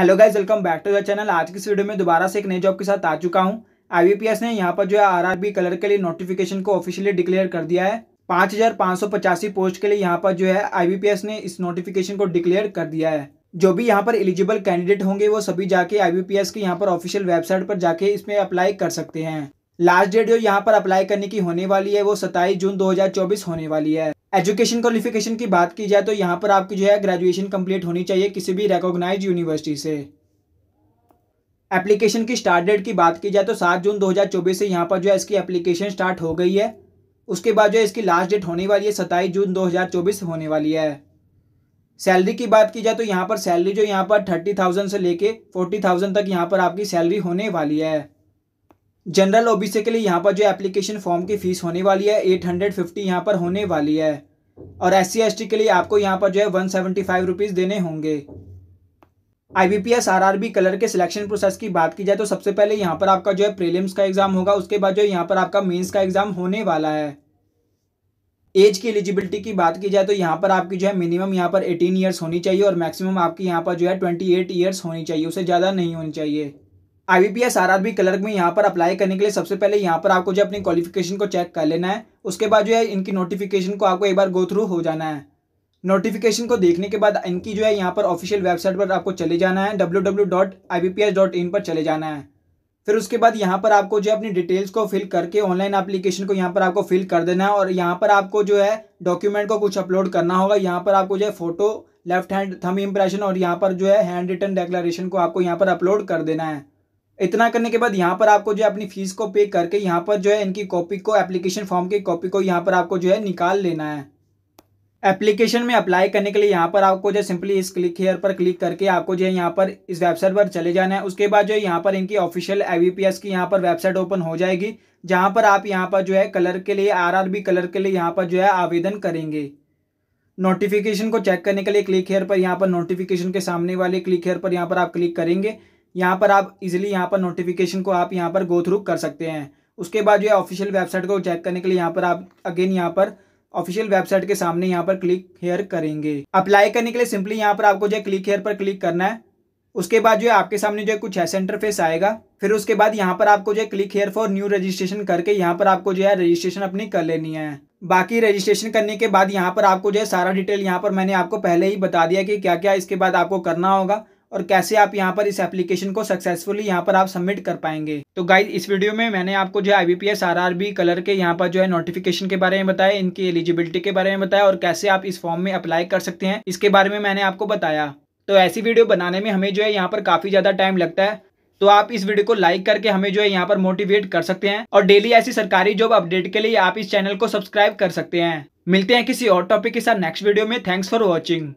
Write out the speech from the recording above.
hello guys welcome back to the channel आज की इस वीडियो में दोबारा से एक नई जॉब के साथ आ चुका हूं आईबीपीएस ने यहां पर जो है आरआरबी कलर के लिए नोटिफिकेशन को ऑफिशियली डिक्लेयर कर दिया है पाँच हजार पांच सौ पचासी पोस्ट के लिए यहां पर जो है आईबीपीएस ने इस नोटिफिकेशन को डिक्लेयर कर दिया है जो भी यहाँ पर एलिजिबल कैंडिडेट होंगे वो सभी जाके आईबीपीएस के यहाँ पर ऑफिशियल वेबसाइट पर जाके इसमें अप्लाई कर सकते हैं लास्ट डेट जो यहाँ पर अप्लाई करने की होने वाली है वो सत्ताईस जून दो होने वाली है एजुकेशन क्वालिफिकेशन की बात की जाए तो यहाँ पर आपकी जो है ग्रेजुएशन कंप्लीट होनी चाहिए किसी भी रिकोगनाइज यूनिवर्सिटी से एप्लीकेशन की स्टार्ट डेट की बात की जाए तो सात जून 2024 से यहाँ पर जो है इसकी एप्लीकेशन स्टार्ट हो गई है उसके बाद जो है इसकी लास्ट डेट होने वाली है सत्ताईस जून 2024 होने वाली है सैलरी की बात की जाए तो यहाँ पर सैलरी जो यहाँ पर थर्टी थाउजेंड से लेके फोर्टी थाउजेंड तक यहाँ पर आपकी सैलरी होने वाली है जनरल ओबीसी के लिए यहाँ पर जो एप्लीकेशन फॉर्म की फ़ीस होने वाली है एट हंड्रेड फिफ्टी यहाँ पर होने वाली है और एस सी के लिए आपको यहाँ पर जो है वन सेवेंटी फाइव रुपीज़ देने होंगे I B P S R R B clerk के सिलेक्शन प्रोसेस की बात की जाए तो सबसे पहले यहाँ पर आपका जो है प्रीलिम्स का एग्ज़ाम होगा उसके बाद जो है यहाँ पर आपका मेन्स का एग्ज़ाम होने वाला है एज की एलिजिबिलिटी की बात की जाए तो यहाँ पर आपकी जो है मिनिमम यहाँ पर एटीन ईयर्स होनी चाहिए और मैक्सिमम आपकी यहाँ पर जो है ट्वेंटी एट ईयर्स होनी चाहिए उसे ज़्यादा नहीं होनी चाहिए आई बी आरआरबी क्लर्क में यहाँ पर अप्लाई करने के लिए सबसे पहले यहाँ पर आपको जो अपनी क्वालिफिकेशन को चेक कर लेना है उसके बाद जो है इनकी नोटिफिकेशन को आपको एक बार गो थ्रू हो जाना है नोटिफिकेशन को देखने के बाद इनकी जो है यहाँ पर ऑफिशियल वेबसाइट पर आपको चले जाना है डब्ल्यू पर चले जाना है फिर उसके बाद यहाँ पर आपको जो है अपनी डिटेल्स को फिल करके ऑनलाइन एप्लीकेशन को यहाँ पर आपको फिल कर देना है और यहाँ पर आपको जो है डॉक्यूमेंट को कुछ अपलोड करना होगा यहाँ पर आपको जो है photo left hand thumb impression और यहाँ पर जो है हैंड रिटर्न डेक्लेरेशन को आपको यहाँ पर अपलोड कर देना है इतना करने के बाद यहाँ पर आपको जो है अपनी फीस को पे करके यहाँ पर जो है इनकी कॉपी को एप्लीकेशन फॉर्म की कॉपी को यहाँ पर आपको जो है निकाल लेना है एप्लीकेशन में अप्लाई करने के लिए यहाँ पर आपको जो सिंपली इस क्लिक हेयर पर क्लिक करके आपको जो है यहाँ पर इस वेबसाइट पर चले जाना है उसके बाद जो है यहाँ पर इनकी ऑफिशियल आई की यहाँ पर वेबसाइट ओपन हो जाएगी जहाँ पर आप यहाँ पर जो है कलर के लिए आरआरबी कलर के लिए यहाँ पर जो है आवेदन करेंगे नोटिफिकेशन को चेक करने के लिए क्लिक हेयर पर यहाँ पर नोटिफिकेशन के सामने वाले क्लिक हेयर पर यहाँ पर आप क्लिक करेंगे यहाँ पर आप इजीली यहाँ पर नोटिफिकेशन को आप यहाँ पर गो थ्रू कर सकते हैं उसके बाद जो है ऑफिशियल वेबसाइट को चेक करने के लिए यहाँ पर आप अगेन यहाँ पर ऑफिशियल वेबसाइट के सामने यहाँ पर क्लिक हेयर करेंगे अप्लाई करने के लिए सिंपली यहाँ पर आपको जो है क्लिक हेयर पर क्लिक करना है उसके बाद जो है आपके सामने जो है कुछ ऐसा इंटरफेस आएगा फिर उसके बाद यहाँ पर आपको जो है click here for new registration करके यहाँ पर आपको जो है रजिस्ट्रेशन अपनी कर लेनी है बाकी रजिस्ट्रेशन करने के बाद यहाँ पर आपको जो है सारा डिटेल यहाँ पर मैंने आपको पहले ही बता दिया कि क्या क्या इसके बाद आपको करना होगा और कैसे आप यहाँ पर इस एप्लीकेशन को सक्सेसफुली यहाँ पर आप सबमिट कर पाएंगे तो गाइज इस वीडियो में मैंने आपको जो है I B P S R R B clerk के यहाँ पर जो है नोटिफिकेशन के बारे में बताया इनकी एलिजिबिलिटी के बारे में बताया और कैसे आप इस फॉर्म में अप्लाई कर सकते हैं इसके बारे में मैंने आपको बताया तो ऐसी वीडियो बनाने में हमें जो है यहाँ पर काफ़ी ज़्यादा टाइम लगता है तो आप इस वीडियो को लाइक करके हमें जो है यहाँ पर मोटिवेट कर सकते हैं और डेली ऐसी सरकारी जॉब अपडेट के लिए आप इस चैनल को सब्सक्राइब कर सकते हैं मिलते हैं किसी और टॉपिक के साथ नेक्स्ट वीडियो में थैंक्स फॉर वॉचिंग